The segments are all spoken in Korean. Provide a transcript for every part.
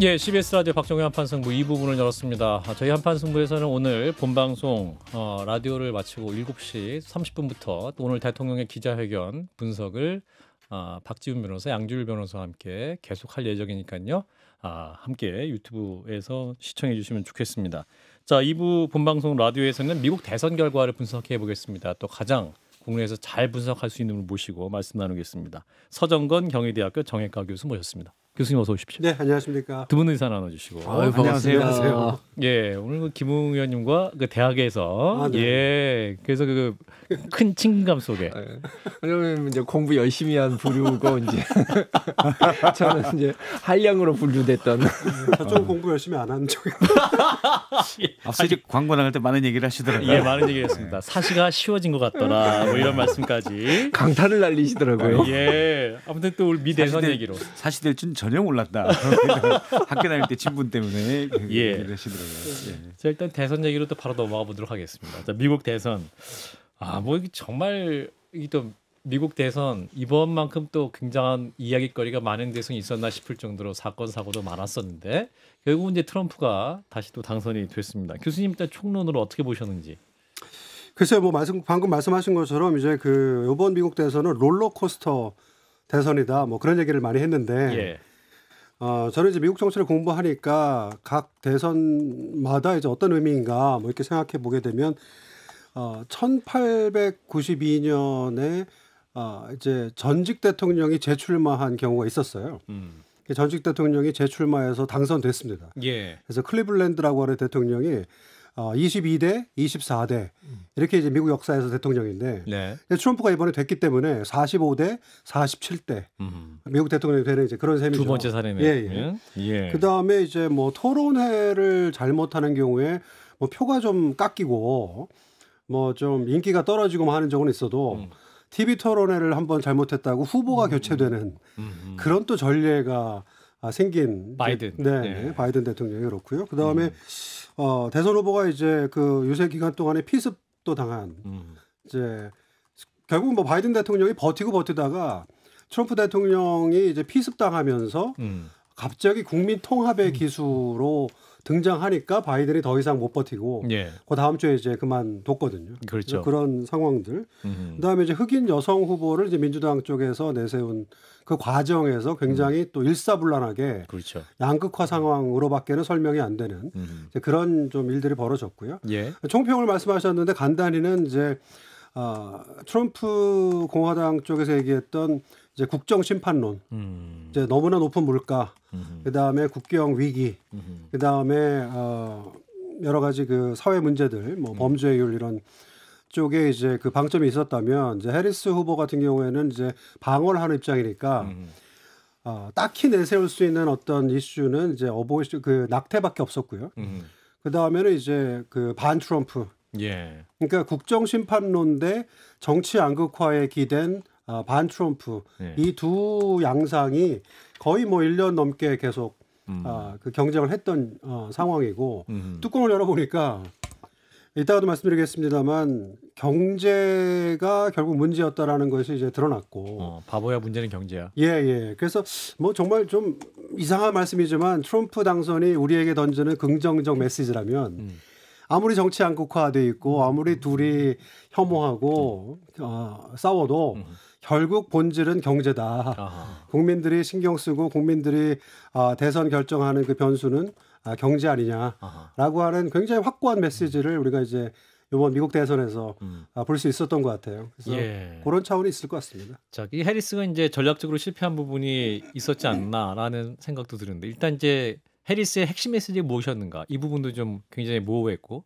예, CBS 라디오 박종현 한판 승부 이 부분을 열었습니다. 아, 저희 한판 승부에서는 오늘 본방송 어, 라디오를 마치고 7시 30분부터 오늘 대통령의 기자회견 분석을 어, 박지훈 변호사, 양주일 변호사와 함께 계속 할 예정이니까요. 아, 함께 유튜브에서 시청해 주시면 좋겠습니다. 자, 2부 본방송 라디오에서는 미국 대선 결과를 분석해 보겠습니다. 또 가장 국내에서 잘 분석할 수 있는 분을 모시고 말씀 나누겠습니다. 서정건 경희대학교 정외과 교수 모셨습니다. 교수님 어서 오십시오. 네, 안녕하십니까. 두 분 의사 나눠주시고. 아, 아유, 안녕하세요. 안녕하세요. 예, 오늘 그 김웅 의원님과 그 대학에서 아, 네. 예, 그래서 그큰 친감 속에. 아, 예. 왜냐면 이제 공부 열심히 한 부류고 이제 저는 이제 한량으로 분류됐던. 좀 음, 아. 공부 열심히 안한 쪽이. 앞 광고 나갈 때 많은 얘기를 하시더라고요. 예, 많은 얘기했습니다. 네. 사시가 쉬워진 것 같더라. 뭐 이런 말씀까지. 강타를 날리시더라고요. 예, 아무튼 또 우리 미 대선 얘기로. 사실 될줄 전혀 몰랐다. 학교 다닐 때 친분 때문에 그 예. 하시더라고요. 예. 자 일단 대선 얘기로 또 바로 넘어가 보도록 하겠습니다. 자 미국 대선 아뭐 이게 정말 이또 미국 대선 이번만큼 또 굉장한 이야기거리가 많은 대선이 있었나 싶을 정도로 사건 사고도 많았었는데 결국은 이제 트럼프가 다시 또 당선이 됐습니다. 교수님 일단 총론으로 어떻게 보셨는지? 글쎄요, 뭐 말씀, 방금 말씀하신 것처럼 이제 그 이번 미국 대선은 롤러코스터 대선이다. 뭐 그런 얘기를 많이 했는데 예. 어, 저는 이제 미국 정치를 공부하니까 각 대선마다 이제 어떤 의미인가 뭐 이렇게 생각해 보게 되면 어, 1892년에 어, 이제 전직 대통령이 재출마한 경우가 있었어요. 음. 전직 대통령이 재출마해서 당선됐습니다. 예. 그래서 클리블랜드라고 하는 대통령이 어, 22대, 24대 이렇게 이제 미국 역사에서 대통령인데 네. 트럼프가 이번에 됐기 때문에 45대, 47대 음. 미국 대통령이 되는 이제 그런 셈이죠. 두 번째 사례네요. 예, 예. 음. 예. 그 다음에 이제 뭐 토론회를 잘못하는 경우에 뭐 표가 좀 깎이고 뭐 좀 인기가 떨어지고 하는 적은 있어도. 음. TV 토론회를 한번 잘못했다고 후보가 음. 음, 음. 교체되는 그런 또 전례가 아, 생긴 바이든 네, 네, 네. 바이든 대통령이 그렇고요. 그 다음에 음. 어, 대선 후보가 이제 그 유세 기간 동안에 피습도 당한 음. 이제 결국 뭐 바이든 대통령이 버티고 버티다가 트럼프 대통령이 이제 피습 당하면서 음. 갑자기 국민 통합의 음. 기수로 등장하니까 바이든이 더 이상 못 버티고 예. 그 다음 주에 이제 그만뒀거든요. 그렇죠. 그런 상황들. 음. 그다음에 이제 흑인 여성 후보를 이제 민주당 쪽에서 내세운 그 과정에서 굉장히 음. 또 일사불란하게 그렇죠. 양극화 상황으로밖에는 설명이 안 되는 이제 그런 좀 일들이 벌어졌고요. 예. 총평을 말씀하셨는데 간단히는 이제 어, 트럼프 공화당 쪽에서 얘기했던 이제 국정 심판론, 음. 이제 너무나 높은 물가, 그 다음에 국경 위기, 그 다음에 어, 여러 가지 그 사회 문제들, 뭐 음. 범죄율 이런 쪽에 이제 그 방점이 있었다면 이제 해리스 후보 같은 경우에는 이제 방어를 하는 입장이니까. 어, 딱히 내세울 수 있는 어떤 이슈는 이제 어보이 그 낙태밖에 없었고요. 그 다음에는 이제 그 반 트럼프. 예. 그러니까 국정 심판론 대 정치 양극화에 기댄 아, 반 트럼프 네. 예. 이두 양상이 거의 뭐 1년 넘게 계속 음. 아, 그 경쟁을 했던 어, 상황이고 음. 뚜껑을 열어보니까 이따가도 말씀드리겠습니다만 경제가 결국 문제였다라는 것이 이제 드러났고 어, 바보야 문제는 경제야. 예예. 예. 그래서 뭐 정말 좀 이상한 말씀이지만 트럼프 당선이 우리에게 던지는 긍정적 메시지라면 음. 아무리 정치 양극화돼 있고 아무리 둘이 혐오하고 어, 싸워도 음. 결국 본질은 경제다. 아하. 국민들이 신경 쓰고 국민들이 아, 대선 결정하는 그 변수는 아, 경제 아니냐라고 아하. 하는 굉장히 확고한 메시지를 우리가 이제 이번 미국 대선에서 음. 아, 볼 수 있었던 것 같아요. 그래서 예. 그런 차원이 있을 것 같습니다. 자, 이 해리스가 이제 전략적으로 실패한 부분이 있었지 않나라는 생각도 드는데 일단 이제 해리스의 핵심 메시지가 무엇이었는가 이 부분도 좀 굉장히 모호했고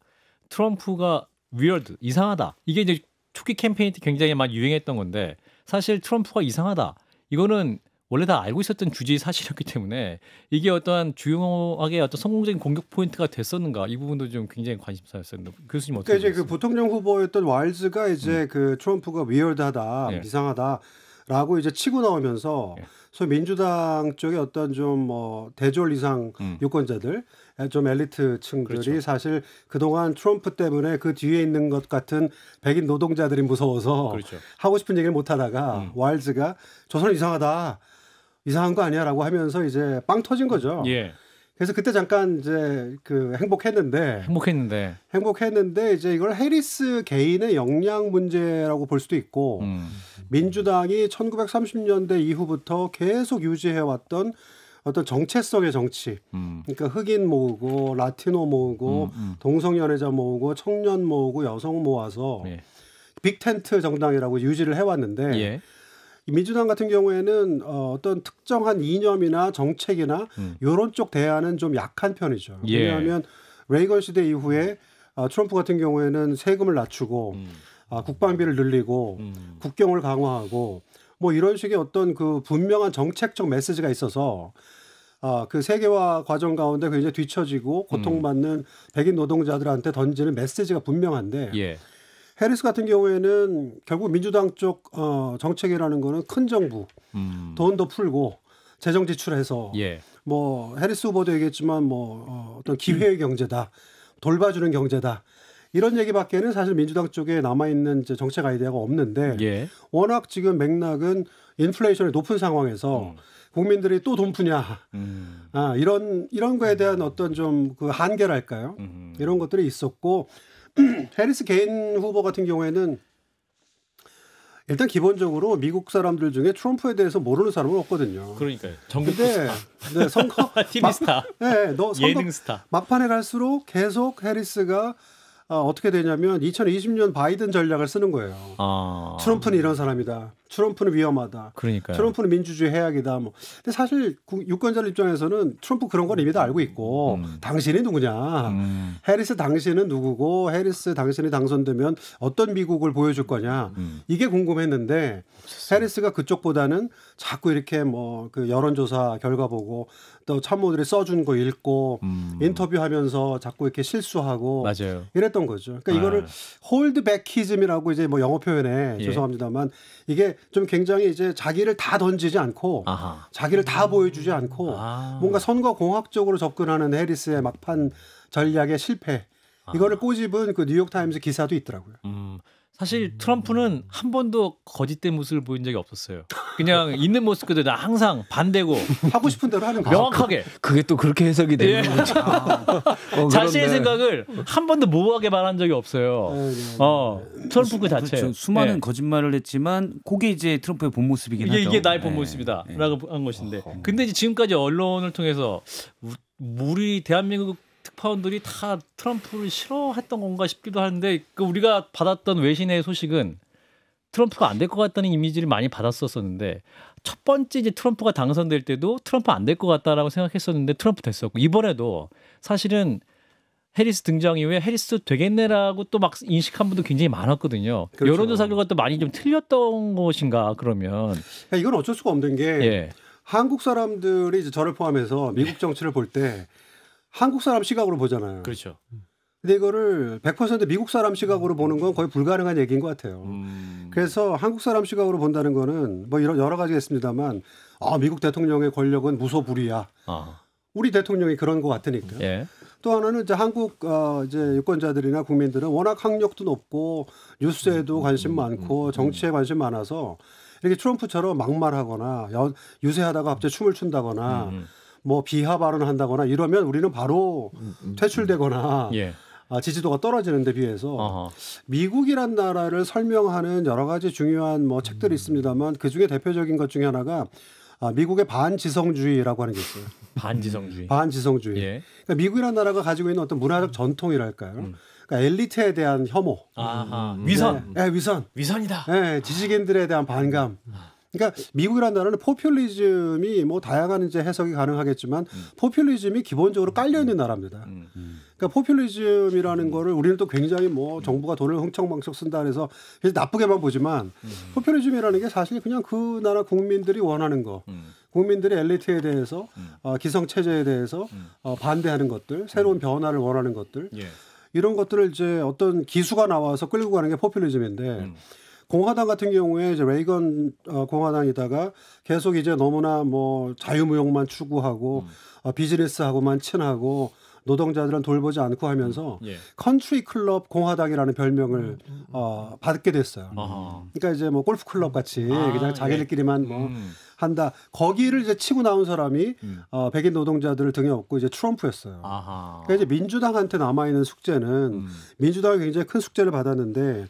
트럼프가 위얼드 이상하다 이게 이제 초기 캠페인 때 굉장히 많이 유행했던 건데 사실 트럼프가 이상하다. 이거는 원래 다 알고 있었던 주제의 사실이었기 때문에 이게 어떠한 주요하게 어떤 성공적인 공격 포인트가 됐었는가 이 부분도 좀 굉장히 관심사였었는데 교수님 어떻게 그러니까 이제 그 부통령 후보였던 와일즈가 이제 음. 그 트럼프가 위얼드하다 예. 이상하다라고 이제 치고 나오면서 예. 소위 민주당 쪽의 어떤 좀뭐 대졸 이상 음. 유권자들 예, 좀 엘리트층들이 그렇죠. 사실 그동안 트럼프 때문에 그 뒤에 있는 것 같은 백인 노동자들이 무서워서 그렇죠. 하고 싶은 얘기를 못 하다가 음. 와일즈가 저 사람 이상하다 이상한 거 아니야라고 하면서 이제 빵 터진 거죠. 예. 그래서 그때 잠깐 이제 그 행복했는데 행복했는데 행복했는데 이제 이걸 해리스 개인의 역량 문제라고 볼 수도 있고 음. 민주당이 1930년대 이후부터 계속 유지해왔던 어떤 정체성의 정치. 음. 그러니까 흑인 모으고 라티노 모으고 음, 음. 동성 연애자 모으고 청년 모으고 여성 모아서 예. 빅텐트 정당이라고 유지를 해왔는데 예. 민주당 같은 경우에는 어, 떤 특정한 이념이나 정책이나 음. 이런 쪽 대안은 좀 약한 편이죠. 예. 왜냐하면 레이건 시대 이후에 어, 트럼프 같은 경우에는 세금을 낮추고. 음. 아, 국방비를 늘리고 음. 국경을 강화하고 뭐 이런 식의 어떤 그 분명한 정책적 메시지가 있어서 아, 그 세계화 과정 가운데 굉장히 뒤처지고 음. 고통받는 음. 백인 노동자들한테 던지는 메시지가 분명한데 예. 해리스 같은 경우에는 결국 민주당 쪽 어, 정책이라는 거는 큰 정부 음. 돈도 풀고 재정 지출해서 예. 뭐 해리스 후보도 얘기했지만 뭐 어, 어떤 기회의 경제다 돌봐주는 경제다 이런 얘기밖에는 사실 민주당 쪽에 남아 있는 정책 아이디어가 없는데 예. 워낙 지금 맥락은 인플레이션이 높은 상황에서 음. 국민들이 또 돈 푸냐 음. 아, 이런 이런 거에 대한 어떤 좀 그 한계랄까요 음. 이런 것들이 있었고 해리스 개인 후보 같은 경우에는 일단 기본적으로 미국 사람들 중에 트럼프에 대해서 모르는 사람은 없거든요. 그러니까요. 근데 스타. 네, 선거 TV 막, 스타. 네, 너 선거 예능 스타. 막판에 갈수록 계속 해리스가 아, 어떻게 되냐면 2020년 바이든 전략을 쓰는 거예요. 아. 트럼프는 이런 사람이다. 트럼프는 위험하다. 그러니까 트럼프는 민주주의 해악이다. 뭐. 근데 사실 유권자들 입장에서는 트럼프 그런 건 이미 다 알고 있고 음. 당신이 누구냐, 음. 해리스 당신은 누구고 해리스 당신이 당선되면 어떤 미국을 보여줄 거냐 음. 이게 궁금했는데 해리스가 그쪽보다는 자꾸 이렇게 뭐 그 여론조사 결과 보고 또 참모들이 써준 거 읽고 음. 인터뷰하면서 자꾸 이렇게 실수하고 맞아요. 이랬던 거죠. 그러니까 아. 이거를 홀드백키즘이라고 이제 뭐 영어 표현에 예. 죄송합니다만 이게 좀 굉장히 이제 자기를 다 던지지 않고 아하. 자기를 다 음. 보여주지 않고 아. 뭔가 선거 공학적으로 접근하는 해리스의 막판 전략의 실패 이거를 아. 꼬집은 그 뉴욕 타임즈 기사도 있더라고요. 음. 사실 음. 트럼프는 한 번도 거짓된 모습을 보인 적이 없었어요. 그냥 있는 모습 그대로 항상 반대고 하고 싶은 대로 하는 명확하게. 아, 그, 게또 그렇게 해석이 되는 예. 거죠. 어, 자신의 생각을 한 번도 모호하게 말한 적이 없어요. 네, 네, 네. 어, 트럼프 그 자체. 그렇죠. 수많은 예. 거짓말을 했지만 그게 이제 트럼프의 본 모습이긴 이게, 하죠. 이게 나의 본 모습이다라고 한 것인데. 근데 이제 지금까지 언론을 통해서 우리 대한민국 특파원들이 다 트럼프를 싫어했던 건가 싶기도 하는데 그 우리가 받았던 외신의 소식은 트럼프가 안 될 것 같다는 이미지를 많이 받았었었는데 첫 번째 이제 트럼프가 당선될 때도 트럼프 안 될 것 같다라고 생각했었는데 트럼프 됐었고 이번에도 사실은 해리스 등장 이후에 해리스 되겠네라고 또 막 인식한 분도 굉장히 많았거든요. 그렇죠. 여론조사 결과 또 많이 좀 틀렸던 것인가 그러면 그러니까 이건 어쩔 수가 없는 게 예. 한국 사람들이 이제 저를 포함해서 미국 정치를 볼때 한국 사람 시각으로 보잖아요. 그렇죠. 근데 이거를 100% 미국 사람 시각으로 보는 건 거의 불가능한 얘기인 것 같아요. 음. 그래서 한국 사람 시각으로 본다는 거는 뭐 이런 여러 가지가 있습니다만 아 미국 대통령의 권력은 무소불위야. 아. 우리 대통령이 그런 것 같으니까. 예. 또 하나는 이제 한국 어, 이제 유권자들이나 국민들은 워낙 학력도 높고 뉴스에도 음, 음, 관심 음, 많고 정치에 관심 많아서 이렇게 트럼프처럼 막말하거나 여, 유세하다가 갑자기 춤을 춘다거나 음. 뭐 비하 발언을 한다거나 이러면 우리는 바로 음, 음, 퇴출되거나 음. 예. 아, 지지도가 떨어지는데 비해서 어허. 미국이란 나라를 설명하는 여러 가지 중요한 뭐 책들이 있습니다만 그 중에 대표적인 것 중에 하나가 아, 미국의 반지성주의라고 하는 게 있어요. 반지성주의. 반지성주의. 예. 그러니까 미국이란 나라가 가지고 있는 어떤 문화적 전통이랄까요. 음. 그러니까 엘리트에 대한 혐오. 아하. 위선. 예, 네, 네, 위선. 위선이다. 예, 네, 지식인들에 대한 반감. 아. 그러니까 미국이라는 나라는 포퓰리즘이 뭐 다양한 이제 해석이 가능하겠지만 음. 포퓰리즘이 기본적으로 깔려 있는 음. 나라입니다. 음. 그러니까 포퓰리즘이라는 음. 거를 우리는 또 굉장히 뭐 음. 정부가 돈을 흥청망청 쓴다 그래서 나쁘게만 보지만 포퓰리즘이라는 게 사실 그냥 그 나라 국민들이 원하는 거. 국민들의 엘리트에 대해서 어, 기성 체제에 대해서 어, 반대하는 것들, 새로운 변화를 원하는 것들 예. 이런 것들을 이제 어떤 기수가 나와서 끌고 가는 게 포퓰리즘인데 음. 공화당 같은 경우에 이제 레이건 어, 공화당이다가 계속 이제 너무나 뭐 자유무역만 추구하고 음. 어, 비즈니스하고만 친하고 노동자들은 돌보지 않고 하면서 음. 예. 컨트리 클럽 공화당이라는 별명을 음, 음, 어, 받게 됐어요. 아하. 그러니까 이제 뭐 골프 클럽 같이 아, 그냥 예. 자기들끼리만 예. 뭐 음. 한다. 거기를 이제 치고 나온 사람이 음. 어, 백인 노동자들을 등에 업고 이제 트럼프였어요. 아하. 그러니까 이제 민주당한테 남아 있는 숙제는 음. 민주당이 굉장히 큰 숙제를 받았는데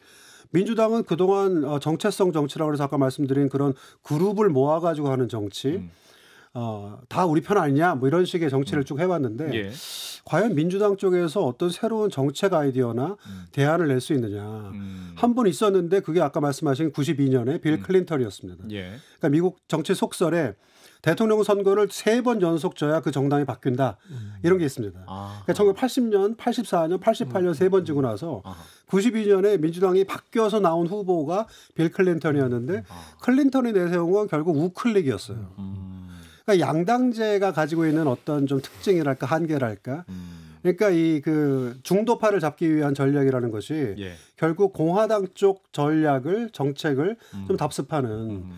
민주당은 그동안 어, 정체성 정치라고 해서 아까 말씀드린 그런 그룹을 모아가지고 하는 정치 음. 어, 다 우리 편 아니냐 뭐 이런 식의 정치를 음. 쭉 해왔는데 예. 과연 민주당 쪽에서 어떤 새로운 정책 아이디어나 음. 대안을 낼 수 있느냐 음. 한번 있었는데 그게 아까 말씀하신 92년에 빌 음. 클린턴이었습니다. 예. 그러니까 미국 정치 속설에 대통령 선거를 세 번 연속 져야 그 정당이 바뀐다. 음. 이런 게 있습니다. 아 그러니까 1980년, 84년, 88년 음. 세번 지고 나서 아 92년에 민주당이 바뀌어서 나온 후보가 빌 클린턴이었는데 음. 아 클린턴이 내세운 건 결국 우클릭이었어요. 음. 그러니까 양당제가 가지고 있는 어떤 좀 특징이랄까 한계랄까 음. 그러니까 이 그 중도파를 잡기 위한 전략이라는 것이 예. 결국 공화당 쪽 전략을 정책을 음. 좀 답습하는 음.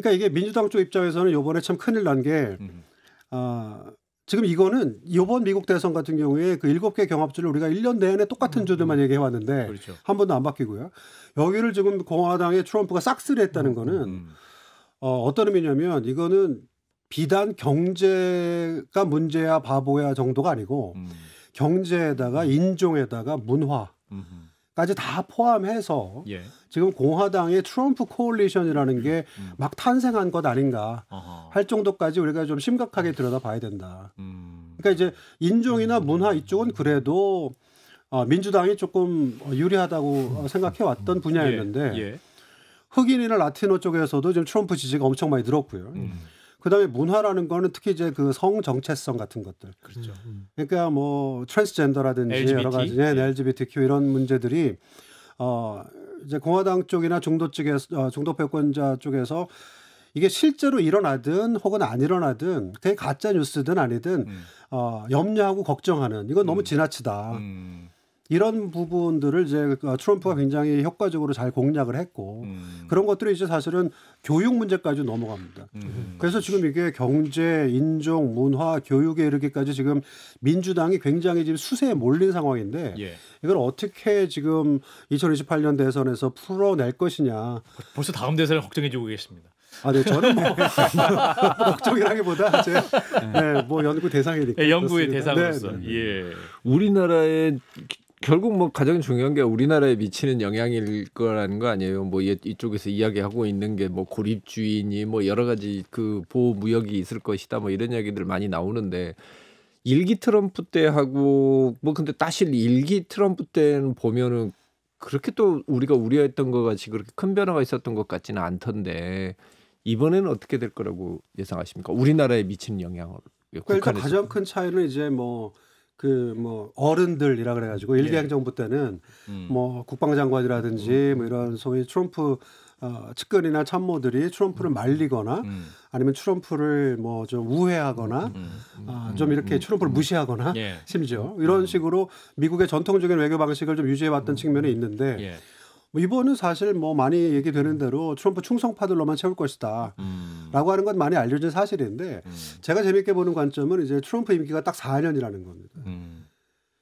그러니까 이게 민주당 쪽 입장에서는 요번에 참 큰일 난게 음. 아, 지금 이거는 요번 미국 대선 같은 경우에 그 일곱 개 경합주를 우리가 1년 내내 똑같은 음, 주들만 음. 얘기해 왔는데 그렇죠. 한 번도 안 바뀌고요. 여기를 지금 공화당의 트럼프가 싹쓸이 했다는 음, 음, 거는 어, 어떤 의미냐면 이거는 비단 경제가 문제야 바보야 정도가 아니고 경제에다가 인종에다가 문화 음흠. 까지 다 포함해서 예. 지금 공화당의 트럼프 코올리션이라는 게막 음. 음. 탄생한 것 아닌가 어허. 할 정도까지 우리가 좀 심각하게 들여다봐야 된다. 음. 그러니까 이제 인종이나 음. 문화 이쪽은 그래도 어, 민주당이 조금 유리하다고 음. 생각해 왔던 분야였는데 예. 예. 흑인이나 라틴어 쪽에서도 지금 트럼프 지지가 엄청 많이 늘었고요. 음. 그다음에 문화라는 거는 특히 이제 그 성 정체성 같은 것들. 그렇죠. 음. 음. 그러니까 뭐 트랜스젠더라든지 LGBT? 여러 가지 네, 네. LGBTQ 이런 문제들이 어 이제 공화당 쪽이나 중도 쪽에서 어, 중도 패권자 쪽에서 이게 실제로 일어나든 혹은 안 일어나든 그게 가짜 뉴스든 아니든 음. 어, 염려하고 걱정하는 이건 너무 음. 지나치다. 음. 이런 부분들을 이제 그 트럼프가 굉장히 효과적으로 잘 공략을 했고 음. 그런 것들이 이제 사실은 교육 문제까지 넘어갑니다. 음. 그래서 지금 이게 경제, 인종, 문화, 교육에 이르기까지 지금 민주당이 굉장히 지금 수세에 몰린 상황인데 예. 이걸 어떻게 지금 2028년 대선에서 풀어낼 것이냐. 벌써 다음 대선을 걱정해주고 계십니다. 아, 네, 저는 뭐, 걱정이라기보다 제, 네. 네, 뭐 연구 대상이니까. 네, 예, 연구의 그렇습니다. 대상으로서. 네, 네. 네. 예. 우리나라의 결국 뭐 가장 중요한 게 우리나라에 미치는 영향일 거라는 거 아니에요. 뭐 이쪽에서 이야기하고 있는 게 뭐 고립주의니 뭐 여러 가지 그 보호 무역이 있을 것이다 뭐 이런 이야기들 많이 나오는데 일기 트럼프 때하고 뭐 근데 사실 일기 트럼프 때는 보면은 그렇게 또 우리가 우려했던 것 같이 그렇게 큰 변화가 있었던 것 같지는 않던데 이번에는 어떻게 될 거라고 예상하십니까? 우리나라에 미치는 영향을 그러니까 가장 큰 차이는 이제 뭐 그뭐 어른들이라 그래가지고 예. 일기행 정부 때는 음. 뭐 국방장관이라든지 음. 뭐 이런 소위 트럼프 어, 측근이나 참모들이 트럼프를 음. 말리거나 음. 아니면 트럼프를 뭐 좀 우회하거나 음. 어, 좀 이렇게 트럼프를 무시하거나 예. 심지어 이런 식으로 미국의 전통적인 외교 방식을 좀 유지해왔던 측면이 있는데. 예. 뭐 이번은 사실 뭐 많이 얘기되는 음. 대로 트럼프 충성파들로만 채울 것이다라고 음. 하는 건 많이 알려진 사실인데 음. 제가 재밌게 보는 관점은 이제 트럼프 임기가 딱 4년이라는 겁니다. 음.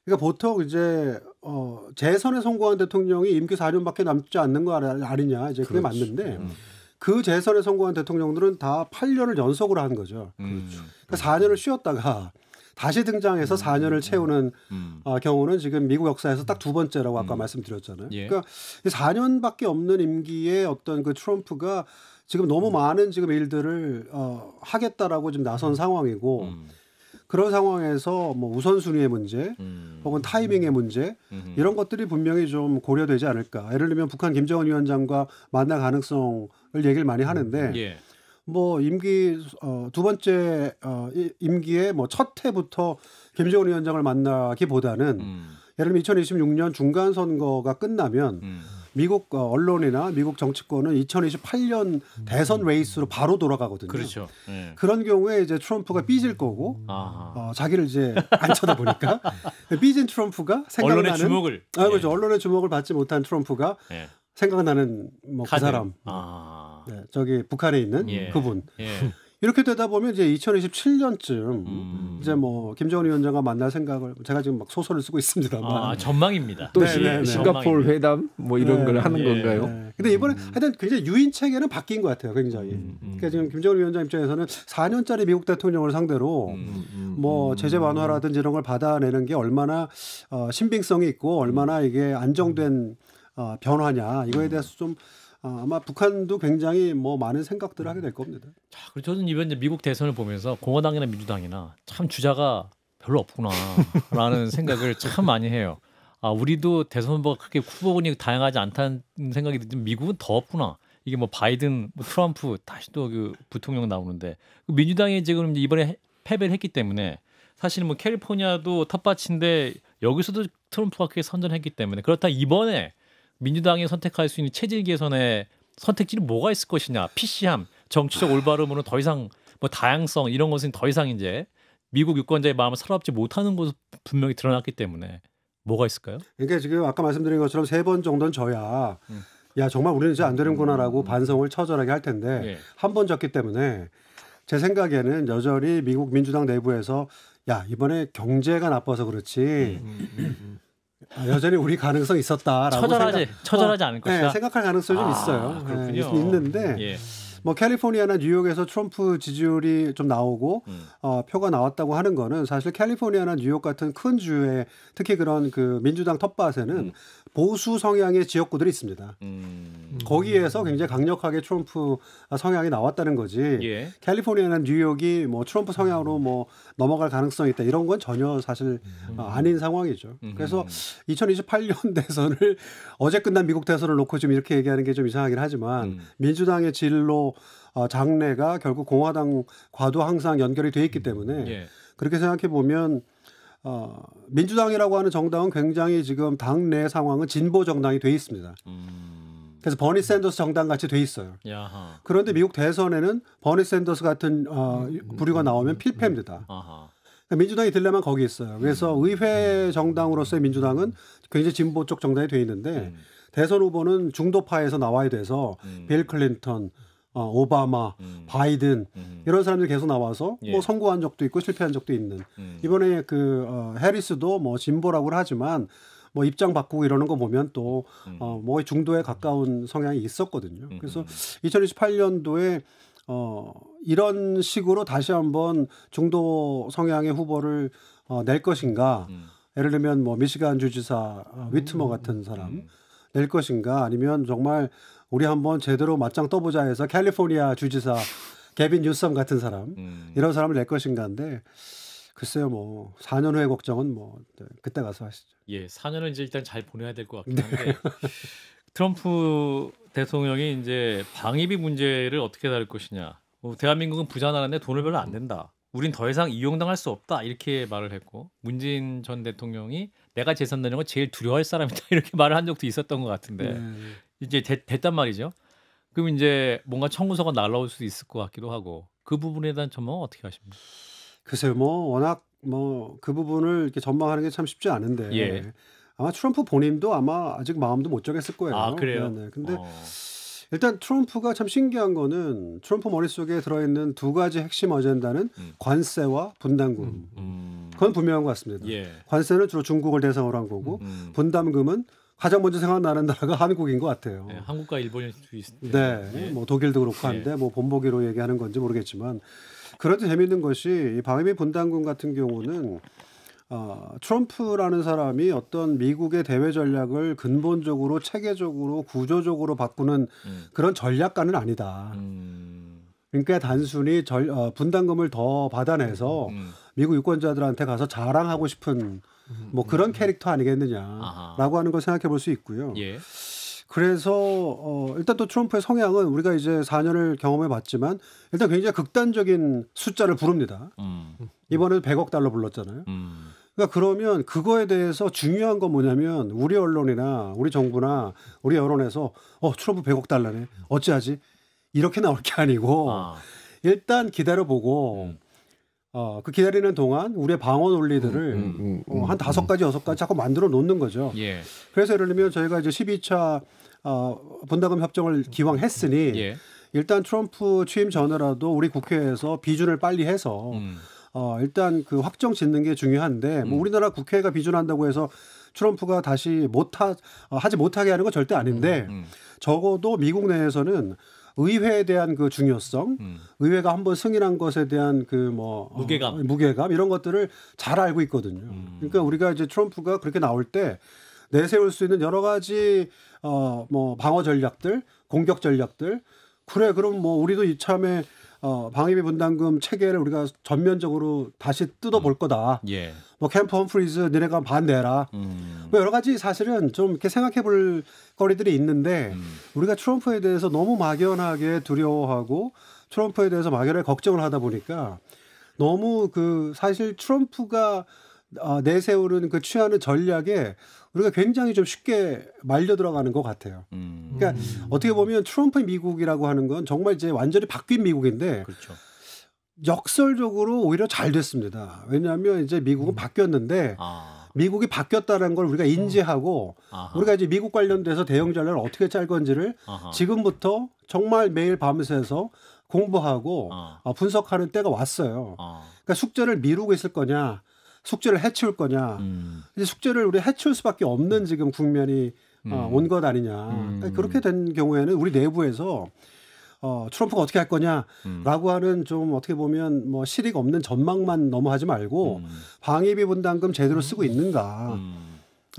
그러니까 보통 이제 어 재선에 성공한 대통령이 임기 4년밖에 남지 않는 거 아니냐 이제 그게 그렇지. 맞는데 음. 그 재선에 성공한 대통령들은 다 8년을 연속으로 한 거죠. 음. 그러니까 그렇죠. 그러니까 4년을 쉬었다가 다시 등장해서 음, 4년을 음, 음. 채우는 음. 어, 경우는 지금 미국 역사에서 딱 두 번째라고 아까 말씀드렸잖아요. 예. 그러니까 4년밖에 없는 임기에 어떤 그 트럼프가 지금 너무 많은 지금 일들을 어, 하겠다라고 지금 나선 상황이고 그런 상황에서 뭐 우선순위의 문제 음. 혹은 타이밍의 문제 음. 이런 것들이 분명히 좀 고려되지 않을까 예를 들면 북한 김정은 위원장과 만날 가능성을 얘기를 많이 하는데 예. 뭐 임기 어, 두 번째 어, 임기의 뭐첫 해부터 김정은 위원장을 만나기보다는 음. 예를 들면 2026년 중간 선거가 끝나면 음. 미국 어, 언론이나 미국 정치권은 2028년 대선 음. 레이스로 바로 돌아가거든요. 그렇죠. 네. 그런 경우에 이제 트럼프가 음. 삐질 거고 어, 자기를 이제 안 쳐다보니까 삐진 트럼프가 생각나는 언론의 주목을 아 그렇죠. 예. 언론의 주목을 받지 못한 트럼프가 예. 생각나는 뭐그 사람 아. 네, 저기 북한에 있는 예. 그분. 예. 이렇게 되다 보면 이제 2027년쯤 음. 이제 뭐 김정은 위원장과 만날 생각을 제가 지금 막 소설을 쓰고 있습니다만 아, 전망입니다. 또네 네, 네. 네, 싱가포르 회담 뭐 이런 네. 걸 하는 예. 건가요? 네. 근데 이번에 음. 하여튼 굉장히 유인 체계는 바뀐 것 같아요, 굉장히. 음. 음. 그러니까 지금 김정은 위원장 입장에서는 4년짜리 미국 대통령을 상대로 음, 음, 뭐 제재 완화라든지 이런 걸 받아내는 게 얼마나 어, 신빙성이 있고 얼마나 이게 안정된 어, 변화냐 이거에 대해서 좀 어, 아마 북한도 굉장히 뭐 많은 생각들을 하게 될 겁니다. 자, 그리고 저는 이번 이제 미국 대선을 보면서 공화당이나 민주당이나 참 주자가 별로 없구나라는 생각을 참 많이 해요. 아, 우리도 대선 후보가 그렇게 후보군이 다양하지 않다는 생각이 드는 미국은 더 없구나. 이게 뭐 바이든, 뭐 트럼프 다시 또 그 부통령 나오는데 그 민주당이 지금 이번에 패배를 했기 때문에 사실 뭐 캘리포니아도 텃밭인데 여기서도 트럼프가 크게 선전했기 때문에 그렇다 이번에 민주당이 선택할 수 있는 체질 개선의 선택지는 뭐가 있을 것이냐 피씨함 정치적 올바름으로 더 이상 뭐 다양성 이런 것은 더 이상 이제 미국 유권자의 마음을 사로잡지 못하는 것으 분명히 드러났기 때문에 뭐가 있을까요? 그러니까 지금 아까 말씀드린 것처럼 세 번 정도는 져야 음. 야 정말 우리는 이제 안 음. 되는구나라고 음. 반성을 처절하게 할 텐데 예. 한번 졌기 때문에 제 생각에는 여전히 미국 민주당 내부에서 야 이번에 경제가 나빠서 그렇지 음, 음, 음 여전히 우리 가능성 있었다라고 처절하지 생각, 처절하지 어, 않을 것이다. 네, 생각할 가능성이 좀 아, 있어요. 네, 그렇군요. 네, 있는데 예. 뭐 캘리포니아나 뉴욕에서 트럼프 지지율이 좀 나오고 음. 어, 표가 나왔다고 하는 거는 사실 캘리포니아나 뉴욕 같은 큰 주에 특히 그런 그 민주당 텃밭에는 음. 보수 성향의 지역구들이 있습니다. 음. 거기에서 굉장히 강력하게 트럼프 성향이 나왔다는 거지. 예. 캘리포니아나 뉴욕이 뭐 트럼프 성향으로 음. 뭐 넘어갈 가능성이 있다 이런 건 전혀 사실 음. 어, 아닌 상황이죠. 음. 그래서 2028년 대선을 어제 끝난 미국 대선을 놓고 지금 이렇게 얘기하는 게 좀 이상하긴 하지만 민주당의 진로 어, 장래가 결국 공화당과도 항상 연결이 돼 있기 때문에 음, 예. 그렇게 생각해 보면 어, 민주당이라고 하는 정당은 굉장히 지금 당내 상황은 진보 정당이 돼 있습니다. 음. 그래서 버니 샌더스 정당 같이 돼 있어요. 그런데 미국 대선에는 버니 샌더스 같은 어, 부류가 나오면 필패입니다. 음, 아하. 그러니까 민주당이 들려면 거기 있어요. 그래서 의회 정당으로서의 민주당은 굉장히 진보 쪽 정당이 돼 있는데 대선 후보는 중도파에서 나와야 돼서 음. 빌 클린턴, 어, 오바마, 음. 바이든 음. 이런 사람들이 계속 나와서 예. 뭐 성공한 적도 있고 실패한 적도 있는 음. 이번에 그 어, 해리스도 뭐 진보라고 하지만 뭐 입장 바꾸고 이러는 거 보면 또뭐 음. 어, 뭐 중도에 가까운 성향이 있었거든요. 음. 그래서 2028년도에 음. 어, 이런 식으로 다시 한번 중도 성향의 후보를 어, 낼 것인가? 예를 들면 뭐 미시간 주지사 어, 위트머 같은 사람 낼 것인가? 아니면 정말 우리 한번 제대로 맞짱 떠보자 해서 캘리포니아 주지사 개빈 뉴섬 같은 사람 음. 이런 사람을 낼 것인가인데 글쎄요 뭐 4년 후의 걱정은 뭐 네, 그때 가서 하시죠. 예, 4년은 이제 일단 잘 보내야 될 것 같긴 네. 한데 네. 트럼프 대통령이 이제 방위비 문제를 어떻게 다룰 것이냐. 뭐 대한민국은 부자 나라인데 돈을 별로 안 낸다. 우린 더 이상 이용당할 수 없다 이렇게 말을 했고 문재인 전 대통령이 내가 재산 내는 걸 제일 두려워할 사람이다 이렇게 말을 한 적도 있었던 것 같은데 네. 이제 됐, 됐단 말이죠. 그럼 이제 뭔가 청구서가 날라올 수도 있을 것 같기도 하고 그 부분에 대한 전망은 어떻게 하십니까? 글쎄요, 뭐 워낙 뭐 그 부분을 이렇게 전망하는 게 참 쉽지 않은데 예. 아마 트럼프 본인도 아마 아직 마음도 못 정했을 거예요. 아 그래요? 네, 네, 근데 어. 일단 트럼프가 참 신기한 거는 트럼프 머릿속에 들어있는 두 가지 핵심 어젠다는 음. 관세와 분담금. 음, 음. 그건 분명한 것 같습니다. 예. 관세는 주로 중국을 대상으로 한 거고 음, 음. 분담금은 가장 먼저 생각나는 나라가 한국인 것 같아요. 네, 한국과 일본이 비슷해요. 네, 예. 뭐 독일도 그렇고 한데 예. 뭐 본보기로 얘기하는 건지 모르겠지만 그래도 재밌는 것이 이 바이미 분담금 같은 경우는 어, 트럼프라는 사람이 어떤 미국의 대외 전략을 근본적으로 체계적으로 구조적으로 바꾸는 음. 그런 전략가는 아니다. 음. 그러니까 단순히 절, 어, 분담금을 더 받아내서 음. 미국 유권자들한테 가서 자랑하고 싶은 뭐 음, 그런 음. 캐릭터 아니겠느냐라고 하는 걸 생각해 볼 수 있고요. 예. 그래서 어 일단 또 트럼프의 성향은 우리가 이제 4년을 경험해 봤지만 일단 굉장히 극단적인 숫자를 부릅니다. 음. 이번에도 100억 달러 불렀잖아요. 음. 그러니까 그러면 그거에 대해서 중요한 건 뭐냐면 우리 언론이나 우리 정부나 우리 여론에서 어 트럼프 100억 달러네 어찌하지 이렇게 나올 게 아니고 아. 일단 기다려보고 음. 어, 그 기다리는 동안 우리의 방어 논리들을 음, 음, 음, 음 어, 한 음. 다섯 가지 여섯 가지 자꾸 만들어 놓는 거죠. 예. 그래서 예를 들면 저희가 이제 12차 어, 분담금 협정을 기왕했으니 예. 일단 트럼프 취임 전에라도 우리 국회에서 비준을 빨리 해서 음. 어, 일단 그 확정 짓는 게 중요한데 뭐 우리나라 국회가 비준한다고 해서 트럼프가 다시 못하 어, 하지 못하게 하는 건 절대 아닌데 적어도 미국 내에서는 의회에 대한 그 중요성, 음. 의회가 한번 승인한 것에 대한 그뭐 어, 무게감, 어, 무게감 이런 것들을 잘 알고 있거든요. 음. 그러니까 우리가 이제 트럼프가 그렇게 나올 때 내세울 수 있는 여러 가지 어 뭐 방어 전략들, 공격 전략들, 그래 그럼 뭐 우리도 이참에 어, 방위비 분담금 체계를 우리가 전면적으로 다시 뜯어볼 음. 거다. 예. 뭐 캠프 홈프리즈 니네가 반대라. 해 음. 뭐 여러 가지 사실은 좀 이렇게 생각해볼 거리들이 있는데 음. 우리가 트럼프에 대해서 너무 막연하게 두려워하고 트럼프에 대해서 막연하게 걱정을 하다 보니까 너무 그 사실 트럼프가 어, 내세우는 그 취하는 전략에 우리가 그러니까 굉장히 좀 쉽게 말려 들어가는 것 같아요. 음. 그러니까 음. 어떻게 보면 트럼프 미국이라고 하는 건 정말 이제 완전히 바뀐 미국인데 그렇죠. 역설적으로 오히려 잘 됐습니다. 왜냐하면 이제 미국은 음. 바뀌었는데 아. 미국이 바뀌었다는 걸 우리가 인지하고 어. 우리가 이제 미국 관련돼서 대형 전략을 어떻게 짤 건지를 아하. 지금부터 정말 매일 밤새서 공부하고 어. 어 분석하는 때가 왔어요. 어. 그러니까 숙제를 미루고 있을 거냐 숙제를 해치울 거냐. 음. 이제 숙제를 우리 해치울 수밖에 없는 음. 지금 국면이 어, 음. 어, 온것 아니냐. 음. 그러니까 그렇게된 경우에는 우리 내부에서 어, 트럼프가 어떻게 할 거냐라고 음. 하는 좀 어떻게 보면 뭐 실익 없는 전망만 넘어하지 말고 음. 방위비 분담금 제대로 쓰고 있는가.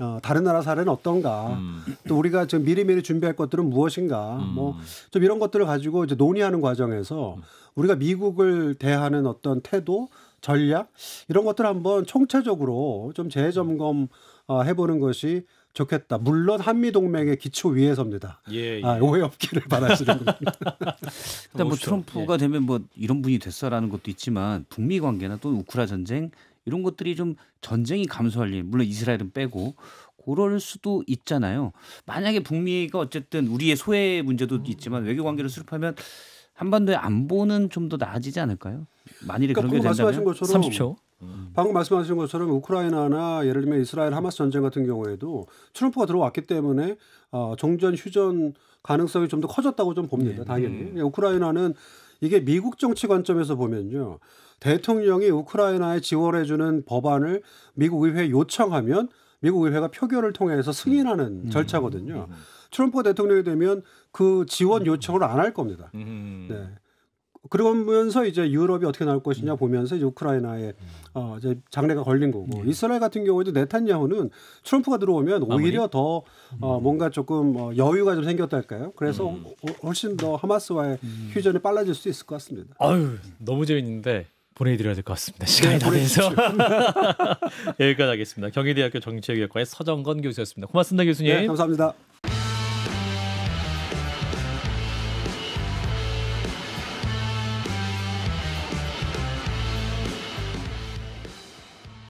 어, 다른 나라 사례는 어떤가, 음. 또 우리가 지금 미리미리 준비할 것들은 무엇인가, 음. 뭐좀 이런 것들을 가지고 이제 논의하는 과정에서 우리가 미국을 대하는 어떤 태도 전략 이런 것들 한번 총체적으로 좀 재점검 어, 해보는 것이 좋겠다. 물론 한미 동맹의 기초 위에서입니다. 예, 예. 아, 오해 없기를 바라시는 겁니다. 일단 뭐 트럼프가 예. 되면 뭐 이런 분이 됐어라는 것도 있지만 북미 관계나 또 우크라 전쟁 이런 것들이 좀 전쟁이 감소할 일 물론 이스라엘은 빼고 그럴 수도 있잖아요. 만약에 북미가 어쨌든 우리의 소외 문제도 있지만 외교 관계를 수립하면 한반도의 안보는 좀 더 나아지지 않을까요? 만일에 그러니까 그런 게 된다면 것처럼 30초. 음. 방금 말씀하신 것처럼 우크라이나나 예를 들면 이스라엘 하마스 전쟁 같은 경우에도 트럼프가 들어왔기 때문에 어, 정전 휴전 가능성이 좀 더 커졌다고 좀 봅니다. 네. 당연히 음. 예, 우크라이나는 이게 미국 정치 관점에서 보면요 대통령이 우크라이나에 지원해주는 법안을 미국 의회에 요청하면 미국 의회가 표결을 통해서 승인하는 음. 절차거든요. 음. 트럼프 대통령이 되면 그 지원 요청을 안 할 겁니다. 음. 네. 그러면서 이제 유럽이 어떻게 나올 것이냐 음. 보면서 이제 우크라이나에 음. 어 이제 장례가 걸린 거고 네. 이스라엘 같은 경우에도 네탄야후는 트럼프가 들어오면 아, 오히려 아, 더 어, 뭔가 조금 어, 여유가 좀 생겼달까요? 그래서 음. 훨씬 더 하마스와의 음. 휴전이 빨라질 수 있을 것 같습니다. 아유 너무 재밌는데 보내드려야 될 것 같습니다. 네, 시간이 다 돼서 여기까지 하겠습니다. 경희대학교 정치외교학과의 서정건 교수였습니다. 고맙습니다, 교수님. 네, 감사합니다.